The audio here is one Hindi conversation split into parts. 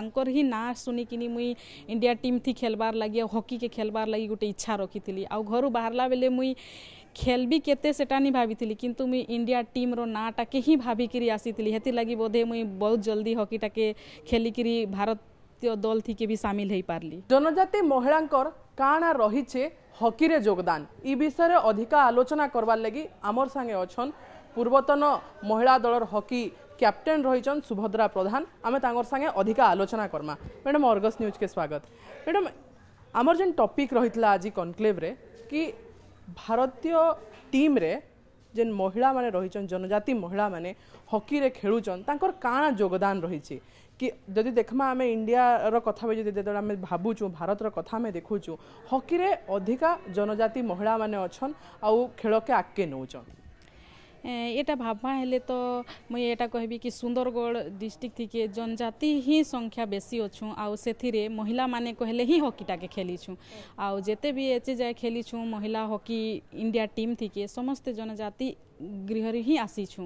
ତାଙ୍କର ହିଁ ନାଁ ଶୁଣିକିନି ମୁଇଁ ଇଣ୍ଡିଆ ଟିମ୍ ଥି ଖେଲ୍ବାର୍ ଲାଗି ଆଉ ହକିକେ ଖେଲ୍ବାର୍ ଲାଗି ଗୋଟେ ଇଚ୍ଛା ରଖିଥିଲି ଆଉ ଘରୁ ବାହାରିଲା ବେଲେ ମୁଇଁ ଖେଲବି କେତେ ସେଟା ନି ଭାବିଥିଲି କିନ୍ତୁ ମୁଇଁ ଇଣ୍ଡିଆ ଟିମ୍ର ନାଁଟାକେ ହିଁ ଭାବିକିରି ଆସିଥିଲି ହେଥିଲାଗି ବୋଧେ ମୁଇଁ ବହୁତ ଜଲ୍ଦି ହକିଟାକେ ଖେଲିକିରି ଭାରତୀୟ ଦଲ ଥିକେ ବି ସାମିଲ ହେଇପାରିଲି ଜନଜାତି ମହିଳାଙ୍କର କାଣା ରହିଛେ ହକିରେ ଯୋଗଦାନ ଇ ବିଷୟରେ ଅଧିକା ଆଲୋଚନା କରବାର୍ ଲାଗି ଆମର୍ ସାଙ୍ଗେ ଅଛନ୍ ପୂର୍ବତନ ମହିଳା ଦଳର ହକି କ୍ୟାପ୍ଟେନ୍ ରହିଛନ୍ ସୁଭଦ୍ରା ପ୍ରଧାନ ଆମେ ତାଙ୍କର ସାଙ୍ଗେ ଅଧିକା ଆଲୋଚନା କର୍ମା ମ୍ୟାଡ଼ାମ୍ ଅର୍ଗସ୍ ନ୍ୟୁଜ୍କେ ସ୍ୱାଗତ ମ୍ୟାଡ଼ାମ୍ ଆମର ଯେନ୍ ଟପିକ୍ ରହିଥିଲା ଆଜି କନକ୍ଲେଭ୍ରେ କି ଭାରତୀୟ ଟିମ୍ରେ ଯେନ୍ ମହିଳାମାନେ ରହିଛନ୍ ଜନଜାତି ମହିଳାମାନେ ହକିରେ ଖେଳୁଛନ୍ ତାଙ୍କର କାଣା ଯୋଗଦାନ ରହିଛି କି ଯଦି ଦେଖମା ଆମେ ଇଣ୍ଡିଆର କଥା ବି ଯଦି ଯେତେବେଳେ ଆମେ ଭାବୁଛୁ ଭାରତର କଥା ଆମେ ଦେଖୁଛୁ ହକିରେ ଅଧିକା ଜନଜାତି ମହିଳାମାନେ ଅଛନ୍ ଆଉ ଖେଳକେ ଆଗକେ ନେଉଛନ୍ এটা ভাববা হলে তো মুই এটা কহবি কি সুন্দরগড় ডিস্ট্রিক্ট থেকে জনজাতি হি সংখ্যা বেশি অছু আউ সেথিরে মহিলা মানে কহলে হি হকিটাকে খেলিছু আউ যেতে বি এচে যায় খেলিছু মহিলা হকি ইন্ডিয়া টিম থেকে সমস্ত জনজাতি গৃহরে হি আসিছু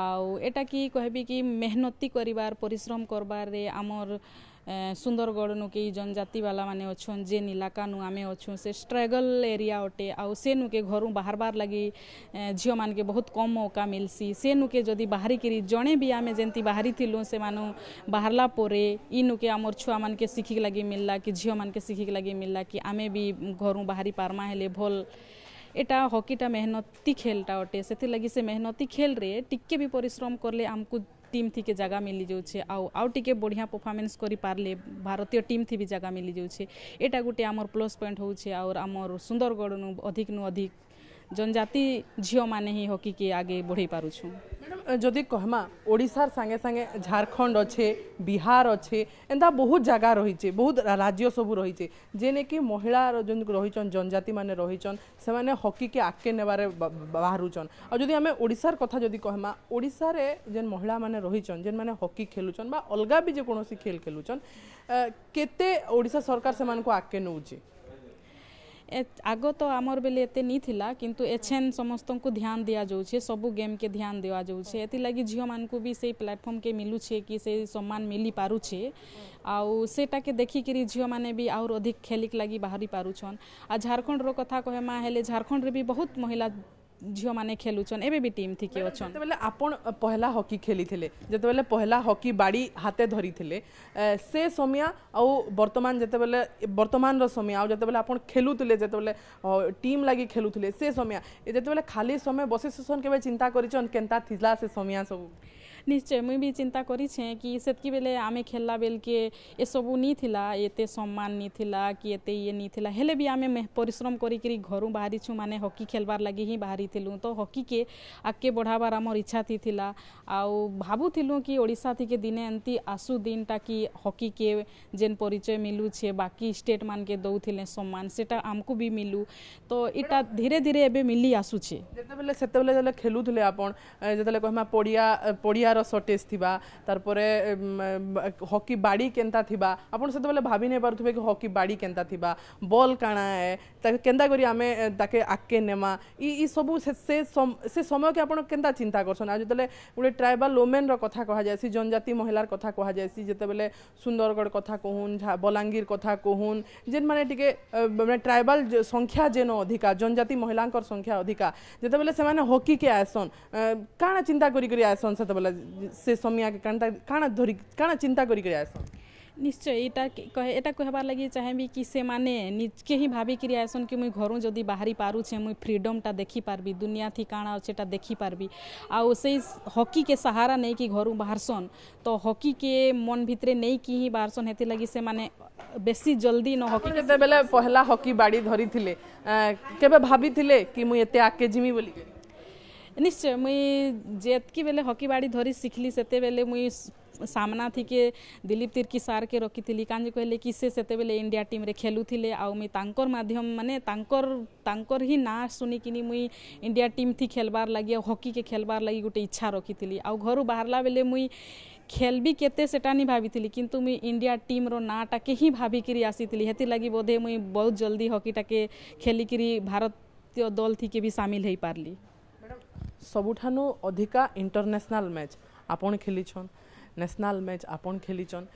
আউ এটা কি কহবি কি মেহনতি করিবার পরিশ্রম করবারে আমর ସୁନ୍ଦରଗଡ଼ନୁ କେଇ ଜନଜାତିବାଲାମାନେ ଅଛନ୍ ଯେନ୍ ଇଲାକାନୁ ଆମେ ଅଛୁଁ ସେ ଷ୍ଟ୍ରଗଲ୍ ଏରିଆ ଅଟେ ଆଉ ସେନୁକେ ଘରୁ ବାହାରବାର୍ ଲାଗି ଝିଅମାନକେ ବହୁତ କମ୍ ମୌକା ମିଲ୍ସି ସେନୁକେ ଯଦି ବାହାରିକିରି ଜଣେ ବି ଆମେ ଯେମିତି ବାହାରିଥିଲୁ ସେମାନୁ ବାହାରିଲା ପରେ ଇନୁକେ ଆମର ଛୁଆମାନକେ ଶିଖିକି ଲାଗି ମିଲ୍ଲା କି ଝିଅମାନକେ ଶିଖିକି ଲାଗି ମିଲ୍ଲା କି ଆମେ ବି ଘରୁ ବାହାରି ପାର୍ମା ହେଲେ ଭଲ୍ ଏଇଟା ହକିଟା ମେହନତି ଖେଲ୍ଟା ଅଟେ ସେଥିଲାଗି ସେ ମେହନତି ଖେଲ୍ରେ ଟିକେ ବି ପରିଶ୍ରମ କଲେ ଆମକୁ টিম থেকে জায়গা মিলি যাচ্ছে আউ আউ টিকে বঢ়িয়া পরফরমেন্স করে পারলে ভারতীয় টিম থেকে জায়গা মিলি যাচ্ছে এটা গোটে আমার প্লস পয়েন্ট হচ্ছে আর আমার সুন্দরগড় নু অধিক নু অধিক জনজাতি ঝিওমানে ହିଁ ହକିକି ଆଗେ ବଢ଼େଇ ପାରୁଛୁ ଯଦି କହମା ଓଡ଼ିଶାର ସାଙ୍ଗେ ସାଙ୍ଗେ ଝାଡ଼ଖଣ୍ଡ ଅଛେ ବିହାର ଅଛେ ଏନ୍ତା ବହୁତ ଜାଗା ରହିଛେ ବହୁତ ରାଜ୍ୟ ସବୁ ରହିଛେ ଯେନେକି ମହିଳା ଯେନ୍ ରହିଛନ୍ ଜନଜାତିମାନେ ରହିଛନ୍ ସେମାନେ ହକିକେ ଆଗକେ ନେବାରେ ବାହାରୁଛନ୍ ଆଉ ଯଦି ଆମେ ଓଡ଼ିଶାର କଥା ଯଦି କହମା ଓଡ଼ିଶାରେ ଯେନ୍ ମହିଳାମାନେ ରହିଛନ୍ ଯେନ୍ମାନେ ହକି ଖେଲୁଛନ୍ ବା ଅଲଗା ବି ଯେକୌଣସି ଖେଲ୍ ଖେଲୁଛନ୍ କେତେ ଓଡ଼ିଶା ସରକାର ସେମାନଙ୍କୁ ଆଗକେ ନେଉଛେ ଆଗ ତ ଆମର ବେଲେ ଏତେ ନି ଥିଲା କିନ୍ତୁ ଏଛେନ୍ ସମସ୍ତଙ୍କୁ ଧ୍ୟାନ ଦିଆଯାଉଛେ ସବୁ ଗେମ୍କେ ଧ୍ୟାନ ଦିଆଯାଉଛେ ଏଥିଲାଗି ଝିଅମାନଙ୍କୁ ବି ସେଇ ପ୍ଲାଟଫର୍ମକେ ମିଲୁଛେ କି ସେଇ ସମ୍ମାନ ମିଲିପାରୁଛେ ଆଉ ସେଟାକେ ଦେଖିକିରି ଝିଅମାନେ ବି ଆହୁରି ଅଧିକ ଖେଲିକି ଲାଗି ବାହାରି ପାରୁଛନ୍ ଆଉ ଝାଡ଼ଖଣ୍ଡର କଥା କହେମା ହେଲେ ଝାଡ଼ଖଣ୍ଡରେ ବି ବହୁତ ମହିଳା ᱡিও माने খেলুছন এবে বি ᱴᱤᱢ ᱛᱤᱠᱮ ওছনᱛᱮবেলে আপন पहिला हॉकी খেলি থিলে জেᱛᱮবেলে पहिला हॉकी बाड़ी হাতে ধরি থিলে সে সময়য়া অ বৰ্তমান জেᱛᱮবেলে বৰ্তমানৰ সময়য়া জেᱛᱮবেলে আপন খেলুতুলে জেᱛᱮবেলে ᱴিম লাগি খেলুথলে সে সময়য়া জেᱛᱮবেলে খালি সময় বসেছেছন কেবা চিন্তা কৰিছন কেনতা থিলা সে সময়য়া সক ନିଶ୍ଚୟ ମୁଇଁ ବି ଚିନ୍ତା କରିଛେଁ କି ସେତ୍କି ବେଲେ ଆମେ ଖେଲ୍ଲା ବେଲ୍କେ ଏସବୁ ନିଥିଲା ଏତେ ସମ୍ମାନ ନିଥିଲା କି ଏତେ ଇଏ ନିଥିଲା ହେଲେ ବି ଆମେ ପରିଶ୍ରମ କରିକିରି ଘରୁ ବାହାରିଛୁ ମାନେ ହକି ଖେଲ୍ବାର୍ ଲାଗି ହିଁ ବାହାରିଥିଲୁ ତ ହକିକେ ଆଗ୍କେ ବଢ଼ାବାର୍ ଆମର୍ ଇଚ୍ଛା ଥିଲା ଆଉ ଭାବୁଥିଲୁ କି ଓଡ଼ିଶା ଥିକେ ଦିନେ ଏମିତି ଆସୁ ଦିନଟା କି ହକିକେ ଯେନ୍ ପରିଚୟ ମିଲୁଛେ ବାକି ଷ୍ଟେଟ୍ ମାନକେ ଦଉଥିଲେ ସମ୍ମାନ ସେଟା ଆମକୁ ବି ମିଲୁ ତ ଇଟା ଧୀରେ ଧୀରେ ଏବେ ମିଲି ଆସୁଛେ ଯେତେବେଳେ ସେତେବେଳେ ଯେତେବେଳେ ଖେଲୁଥିଲେ ଆପଣ ଯେତେବେଳେ କହିମା ପଡ଼ିଆ ପଡ଼ିଆ ପିଲାର ସର୍ଟେଜ ଥିବା ତାପରେ ହକି ବାଡ଼ି କେନ୍ତା ଥିବା ଆପଣ ସେତେବେଳେ ଭାବି ନେଇ ପାରୁଥିବେ କି ହକି ବାଡ଼ି କେନ୍ତା ଥିବା ବଲ୍ କାଣା ଏ ତାକେ କେନ୍ତା କରି ଆମେ ତାକେ ଆଗକେ ନେମା ଇ ଇ ସବୁ ସେ ସେ ସମୟକେ ଆପଣ କେନ୍ତା ଚିନ୍ତା କରସନ୍ ଆଉ ଯେତେବେଳେ ଗୋଟେ ଟ୍ରାଇବାଲ୍ ଓମେନ୍ର କଥା କୁହାଯାଏସି ଜନଜାତି ମହିଳାର କଥା କୁହାଯାଏସି ଯେତେବେଳେ ସୁନ୍ଦରଗଡ଼ କଥା କହୁନ୍ ବଲାଙ୍ଗୀର କଥା କହୁନ୍ ଯେନ୍ମାନେ ଟିକେ ମାନେ ଟ୍ରାଇବାଲ୍ ସଂଖ୍ୟା ଯେନ ଅଧିକା ଜନଜାତି ମହିଳାଙ୍କର ସଂଖ୍ୟା ଅଧିକା ଯେତେବେଳେ ସେମାନେ ହକିକେ ଆଏସନ୍ କାଣା ଚିନ୍ତା କରି କରି ଆଏସନ୍ ସେତେବେଳେ সে সময়াকে কাণটা কাণা ধরি কাণা চিন্তা করিকি আসন নিশ্চয় এটা এটা কহবার লাগি চাহিবি কি সেমানে নিজকে হি ভাবিকি আইসন কি মুই ঘরু যদি বাহারি পারুছে মুই ফ্রিডমটা দেখি পারবি দুনিয়া থি কাণা আছে এটা দেখি পারবি আও সেই হকি কে সাহারা নেই কি ঘরু বাহারসন তো হকি কে মন ভিতরে নেই কি হি বাহারসন হেতি লাগি সেমানে বেশি জলদি ন হকি যেতেবেলে পহলা হকি বাড়ি ধরিছিলে কেবে ভাবিছিলে কি মুই এতে আগে জিমি বলি ନିଶ୍ଚୟ ମୁଇଁ ଯେତ୍କି ବେଲେ ହକି ବାଡ଼ି ଧରି ଶିଖିଲି ସେତେବେଲେ ମୁଇଁ ସାମ୍ନା ଥିକେ ଦିଲ୍ଲୀପ ତିର୍କି ସାର୍କେ ରଖିଥିଲି କାଞ୍ଜି କହିଲେ କି ସେ ସେତେବେଲେ ଇଣ୍ଡିଆ ଟିମ୍ରେ ଖେଲୁଥିଲେ ଆଉ ମୁଇଁ ତାଙ୍କର ମାଧ୍ୟମ ମାନେ ତାଙ୍କର ତାଙ୍କର ହିଁ ନାଁ ଶୁଣିକିନି ମୁଇଁ ଇଣ୍ଡିଆ ଟିମ୍ ଥି ଖେଲବାର୍ ଲାଗି ଆଉ ହକିକେ ଖେଲବାର୍ ଲାଗି ଗୋଟେ ଇଚ୍ଛା ରଖିଥିଲି ଆଉ ଘରୁ ବାହାରିଲା ବେଲେ ମୁଇଁ ଖେଲ୍ବି କେତେ ସେଟା ନି ଭାବିଥିଲି କିନ୍ତୁ ମୁଇଁ ଇଣ୍ଡିଆ ଟିମ୍ର ନାଁଟାକେ ହିଁ ଭାବିକିରି ଆସିଥିଲି ହେଥିର୍ଲାଗି ବୋଧେ ମୁଇଁ ବହୁତ ଜଲ୍ଦି ହକିଟାକେ ଖେଲିକିରି ଭାରତୀୟ ଦଲ୍ ଥିକେ ବି ସାମିଲ ହେଇପାରିଲି ସବୁଠାନୁ ଅଧିକା ଇଣ୍ଟରନ୍ୟାସନାଲ୍ ମ୍ୟାଚ୍ ଆପଣ ଖେଲିଛନ୍ ନ୍ୟାସନାଲ୍ ମ୍ୟାଚ୍ ଆପଣ ଖେଲିଛନ୍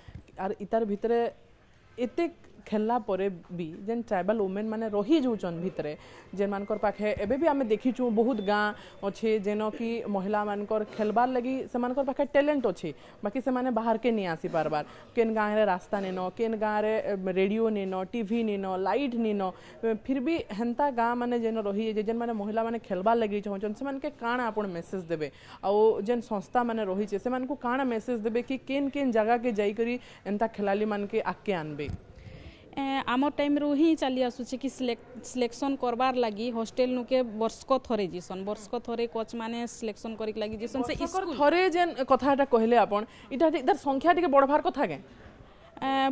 ଆର୍ ଇତାର୍ ଭିତରେ ଏତେ खेलापर भी जेन ट्राइबाल वोमेन मैंने रही जाऊन भितर जेन एवं आम देखीचु बहुत गाँ अच्छे जेन कि महिला मान खेलवार लगी पाखे टैलेंट अच्छे बाकी से मैंने बाहर के नहीं आसी पार्बार केन गाँव रे रास्ता नेनो केन गाँव रे रेडियो नेनो टीवी नेनो लाइट नेनो फिर भी हेन्ता गाँ मैंने जेन रही जे जेन मैंने महिला मैंने खेलवार लगी चाहूँ से मैं कण आप मेसेज देवे आउ जेन संस्था मैंने रही है से मैं कण मेसेज देवे किन केन जगह के जाकर एंता खिलाड़ी मानके आके आनबे আমার টাইমরু হি চালি আসুছে কি সিলেকশন করবার লাগি হোস্টেল নুকে বর্ষক থরে জিসন বর্ষক থরে কোচ মানে সিলেকশন করিক লাগি জিসন সে থরে যেন কথাটা কহিলে আপন এটা তার সংখ্যা টিকে বড় ভার কথা কে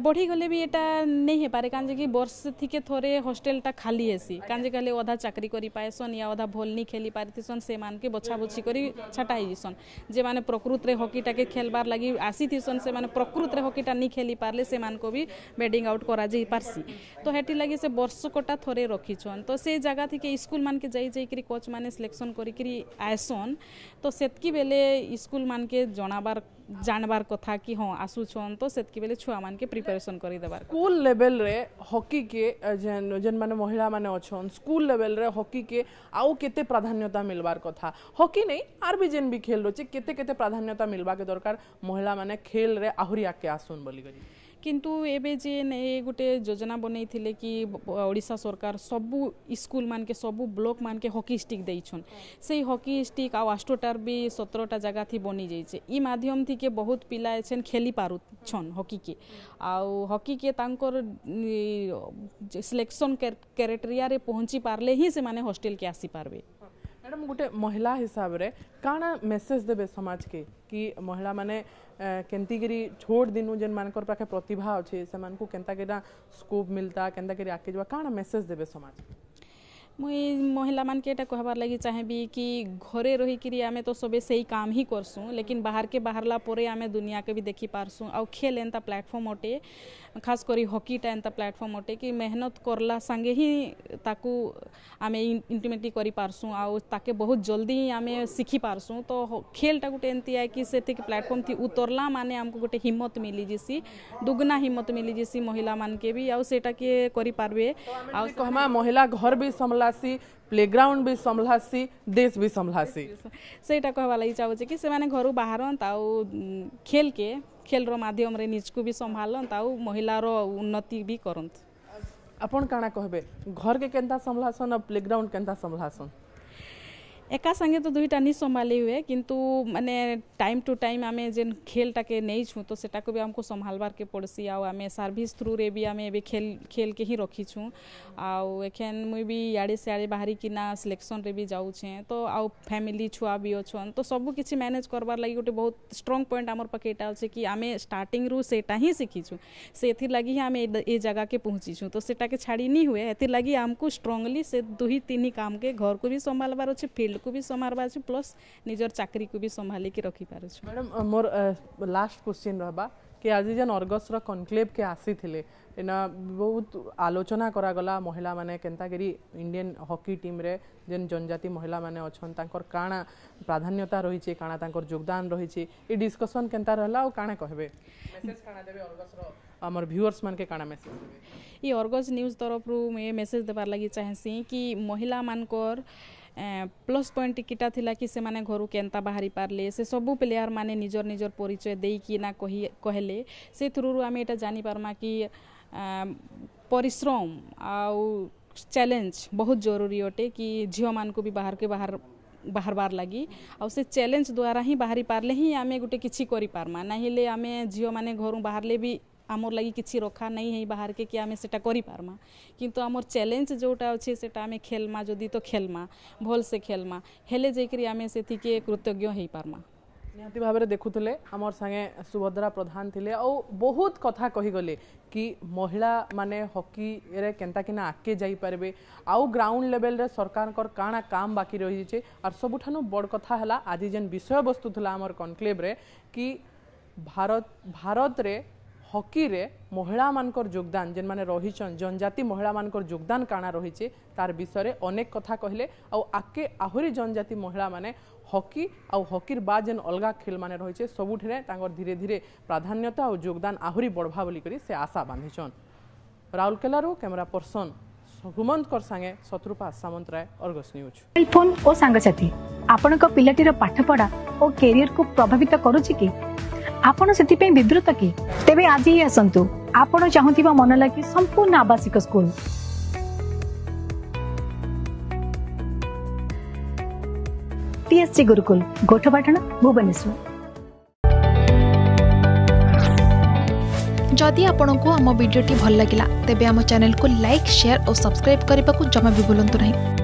বড়িগলে বি এটা নেই হেপারে কারণ কি বর্ষ থেকে থরে হোস্টেলটা খালি এসি কারণ কালে অধা চাকরি করে পাইসন ইয়া অধা ভোল মানে মানে নি খেলি পারিথিসন সেমানকে বছাবছি করে ছাটা হয়েছন যে মানে প্রকৃতরে হকিটাকে খেলবার লাগি আসিথিসন সে মানে প্রকৃতরে হকিটা নি খেলি পারলে সেমানকে বি ব্যাটিং আউট করা যাই পারসি তো হেটি লাগি সে বর্ষকটা থরে রখিছন তো সেই জায়গা থেকে স্কুল মানকে যাই যাইকি কোচ মানে সিলেকশন করিকি আইসন তো সেতকি বেলে স্কুল মানকে জনাবার জানবার কথা কি হ্যাঁ আসুছন তো সেতকি বেলে ছুয়া মানকে প্রিপারেশন করে দেবার স্কুল লেভেল রে হকি কে যেন যেন মানে মহিলা মানে অছন স্কুল লেভেল রে হকি কে আউ কেতে প্রাধান্যতা মিলবার কথা হকি নেই আর বি যেন বি খেল রয়েছে কেতে কেতে প্রাধান্যতা মিলবাকে দরকার মহিলা মানে খেল রে আহুরি আগে আসুন বলি করি କିନ୍ତୁ ଏବେ ଯେନ୍ ଏ ଗୋଟେ ଯୋଜନା ବନେଇଥିଲେ କି ଓଡ଼ିଶା ସରକାର ସବୁ ସ୍କୁଲମାନକେ ସବୁ ବ୍ଲକମାନକେ ହକି ଷ୍ଟିକ୍ ଦେଇଛନ୍ ସେଇ ହକି ଷ୍ଟିକ୍ ଆଉ ଆଷ୍ଟୋଟାର ବି ସତରଟା ଜାଗା ଥି ବନିଯାଇଛେ ଇ ମାଧ୍ୟମ ଥିକେ ବହୁତ ପିଲା ଏଛେନ୍ ଖେଲି ପାରୁଛନ୍ ହକିକେ ଆଉ ହକିକେ ତାଙ୍କର ସିଲେକ୍ସନ୍ କ୍ରାଇଟେରିଆରେ ପହଞ୍ଚି ପାରିଲେ ହିଁ ସେମାନେ ହଷ୍ଟେଲକେ ଆସିପାରିବେ ମ୍ୟାଡ଼ାମ୍ ଗୋଟେ ମହିଳା ହିସାବରେ କାଣା ମେସେଜ୍ ଦେବେ ସମାଜକେ କି ମହିଳାମାନେ କେନ୍ତିକିରି ଛୋଟ ଦିନୁ ଯେନ୍ମାନଙ୍କର ପାଖେ ପ୍ରତିଭା ଅଛି ସେମାନଙ୍କୁ କେନ୍ତାକିରି ସ୍କୋପ୍ ମିଲ୍ତା କେନ୍ତାକିରି ଆଗକେ ଯିବା କାଣା ମେସେଜ୍ ଦେବେ ସମାଜକେ मुई महिला मानके कहबार लगी चाहेबी कि घरे रहीकि आम तो सबे से ही काम ही करसूँ लेकिन बाहर के बाहर ला परे आम दुनिया के भी देखी पार्सुँ आउ खेल एंता प्लाटफर्म अटे खास करी हॉकीटा एंता प्लाटफर्म अटे कि मेहनत करला सांगे ही ताकु आम इंटीमेटली करी पार्सुँ आउ ताके बहुत जल्दी ही आम सीखी पार्सुँ तो खेलटा गोटे एंती है कि से प्लाटफर्म थी उतरला मान आमको गोटे हिम्मत मिली जिसी दुगुना हिम्मत मिली जेसी महिला मानके भी आउ से करी पार्बे आउ कहमा महिला घर भी संभला सम्भासी प्लेग्राउंड भी सम्भासी देश भी सम्भासी ସେଇଟା କହିବା ଲାଗି ଚାହୁଁଛି କି ସେମାନେ ଘରୁ ବାହାରନ୍ତା ଆଉ ଖେଲ के ଖେଲର ମାଧ୍ୟମରେ ନିଜକୁ ବି ସମ୍ଭାଳନ୍ତା ଆଉ ମହିଳାର ଉନ୍ନତି ବି କରନ୍ତୁ ଆପଣ କାଣା କହିବେ ଘରକେ କେନ୍ତା ସମ୍ଭାଳସନ୍ ଆଉ ପ୍ଲେଗ୍ରାଉଣ୍ଡ କେନ୍ତା ସମ୍ଭାଳସନ୍ एका संगे तो दुईटा नहीं संभाली हुए किंतु मैंने टाइम टू टाइम आम जेन खेल टाके नहीं छूँ तो को भी आमको संभालवार के पड़सी आम सर्विस थ्रु रे भी आम एवं खेल खेल के ही रखी छूँ आउ एखेन मुई भी इड़े सियाड़े बाहरिकिना सिलेक्शन रे भी जाऊे तो आउ फैमिली छुआ भी अच्छा तो सब किसी मैनेज करवार लगी गोटे बहुत स्ट्रंग पॉइंट आम पाखे यहाँ अच्छे कि आम स्टार्टिंग रू से ही शिखीछ से लगी ही आम ये जगह के पहुँची छूँ तो के छाड़ी नहीं हुए ये लगी आमको स्ट्रंगली से दुई तीन काम के घर को भी संभालवार अच्छे फिल्ड को भी संभारवा अच्छे प्लस निजर चाकरी को भी संभाल कि रखी पार मैडम मोर लास्ट क्वेश्चन रहा कि आज जेन अर्गसर कनक्लेव के आसी एना बहुत आलोचना करागला महिला मैंने केन्ताकि इंडियन हॉकी टीम रे जेन जनजाति महिला मैंने अच्छा कण प्राधान्यता रही काण योगदान रही डिस्कसन के रहा कण कह भ्यूअर्स मान के कण मेसेज ये अर्गज न्यूज तरफ रू मुझे मेसेज देवार लगी चाहेसी कि महिला मानकर प्लस पॉइंट टीटा थिला कि से माने घर केनता बाहरी पारले से सबू प्लेयर माने निजर निजर परिचय देकिना कही कहले से थ्रु आम यहाँ जानिपार्मा कि परिश्रम आउ चैलेंज बहुत जरूरी अटे कि झील मान को भी बाहर के बाहर बाहर बार लगी आउ से चैलेंज द्वारा ही बाहरी पार्ले ही आम गोटे कि करें ना आम झील मैंने घर बाहर ले भी आमर लगी किसी रखा नहीं है बाहर के कि आम से करमा कितु आम चैलेंज जोटा अच्छे से आम खेलमा जदि तो खेलमा भल से खेलमा हेले जाकि आम से कृतज्ञ हो पार्मा ନିହାତି ଭାବରେ ଦେଖୁଥିଲେ ଆମର ସାଙ୍ଗେ ସୁଭଦ୍ରା ପ୍ରଧାନ ଥିଲେ ଆଉ ବହୁତ କଥା କହିଗଲେ କି ମହିଳାମାନେ ହକିରେ କେନ୍ତାକିନା ଆଗକେ ଯାଇପାରିବେ ଆଉ ଗ୍ରାଉଣ୍ଡ ଲେଭେଲରେ ସରକାରଙ୍କର କାଣା କାମ ବାକି ରହିଛେ ଆର୍ ସବୁଠାରୁ ବଡ଼ କଥା ହେଲା ଆଜି ଯେନ୍ ବିଷୟବସ୍ତୁ ଥିଲା ଆମର କନକ୍ଲେଭରେ କି ଭାରତ ଭାରତରେ হকিরে মহিলা মানকর যোগদান যে রহিছন জনজাতি মহিলা মানকর যোগদান কাণা রয়েছে তার বিষয়ে অনেক কথা কহিলে আকে আহরি জনজাতি মহিলা মানে হকি আউ হকির বা যেন অলগা খেল মানে রয়েছে সবুঠে তাঁর ধীরে ধীরে প্রাধান্যতা ও যোগদান আহরি বড়ভা বলি করে সে আশা বাঁধিছন রাউরকেলারু ক্যামেরা পর্সন ହୁମନ୍ତଙ୍କ ସାଙ୍ଗେ শত্রুপা ସାମନ୍ତରାୟ ଅର୍ଗସ୍ ନ୍ୟୁଜ୍ ମୋବାଇଲ ଫୋନ୍ ଓ ସାଙ୍ଗସାଥୀ ଆପଣଙ୍କ ପିଲାଟିର ପାଠପଢ଼ା ଓ କ୍ୟାରିୟରକୁ প্রভাবিত କରୁଛି কি आपण सेतिपई विद्रुत आज ही असंतु आपण मन लगे संपूर्ण आवासिक स्कूल गुरुकुल गोठपाटन भुवनेश्वर जदि आपण को आम भिडी भल लगा तेब चेल को लाइक शेयर और सब्सक्राइब करने को जमा भी भूलु ना